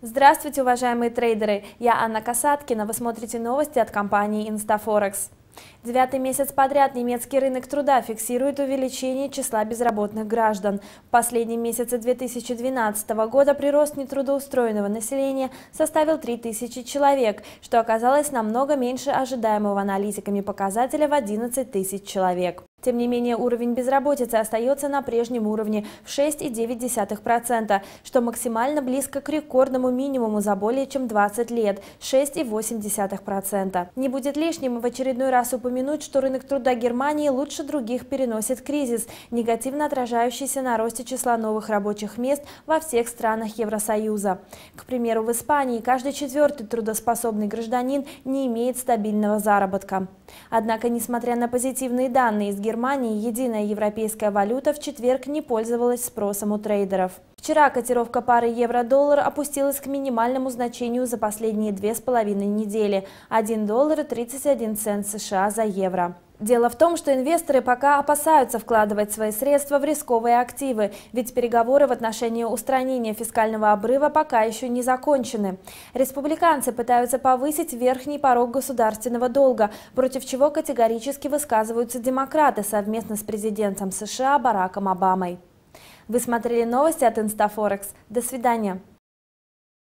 Здравствуйте, уважаемые трейдеры! Я Анна Касаткина. Вы смотрите новости от компании Instaforex. Девятый месяц подряд немецкий рынок труда фиксирует увеличение числа безработных граждан. В последнем месяце 2012 года прирост нетрудоустроенного населения составил 3000 человек, что оказалось намного меньше ожидаемого аналитиками показателя в 11 тысяч человек. Тем не менее, уровень безработицы остается на прежнем уровне в 6,9%, что максимально близко к рекордному минимуму за более чем 20 лет – 6,8%. Не будет лишним в очередной раз упомянуть, что рынок труда Германии лучше других переносит кризис, негативно отражающийся на росте числа новых рабочих мест во всех странах Евросоюза. К примеру, в Испании каждый четвертый трудоспособный гражданин не имеет стабильного заработка. Однако, несмотря на позитивные данные из Германии, Германии единая европейская валюта в четверг не пользовалась спросом у трейдеров. Вчера котировка пары евро-доллар опустилась к минимальному значению за последние две с половиной недели – 1 доллар 31 цент США за евро. Дело в том, что инвесторы пока опасаются вкладывать свои средства в рисковые активы, ведь переговоры в отношении устранения фискального обрыва пока еще не закончены. Республиканцы пытаются повысить верхний порог государственного долга, против чего категорически высказываются демократы совместно с президентом США Бараком Обамой. Вы смотрели новости от Инстафорекс. До свидания.